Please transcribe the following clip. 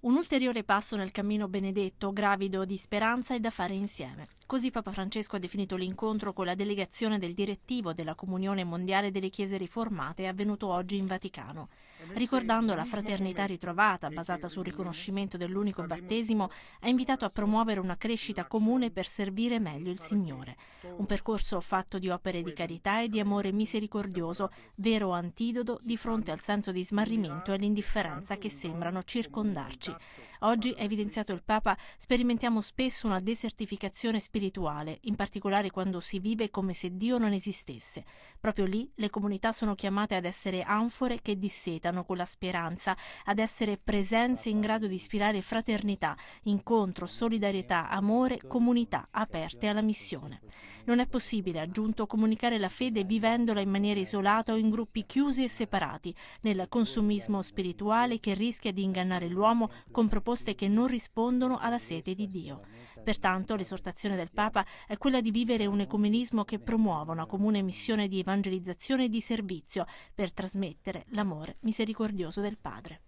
Un ulteriore passo nel cammino benedetto, gravido di speranza e da fare insieme. Così Papa Francesco ha definito l'incontro con la delegazione del direttivo della Comunione Mondiale delle Chiese Riformate avvenuto oggi in Vaticano. Ricordando la fraternità ritrovata, basata sul riconoscimento dell'unico battesimo, ha invitato a promuovere una crescita comune per servire meglio il Signore. Un percorso fatto di opere di carità e di amore misericordioso, vero antidoto di fronte al senso di smarrimento e all'indifferenza che sembrano circondarci oggi. Oggi, ha evidenziato il Papa, sperimentiamo spesso una desertificazione spirituale, in particolare quando si vive come se Dio non esistesse. Proprio lì le comunità sono chiamate ad essere anfore che dissetano con la speranza, ad essere presenze in grado di ispirare fraternità, incontro, solidarietà, amore, comunità aperte alla missione. Non è possibile, ha aggiunto, comunicare la fede vivendola in maniera isolata o in gruppi chiusi e separati, nel consumismo spirituale che rischia di ingannare l'uomo con proposte che non rispondono alla sete di Dio. Pertanto l'esortazione del Papa è quella di vivere un ecumenismo che promuova una comune missione di evangelizzazione e di servizio per trasmettere l'amore misericordioso del Padre.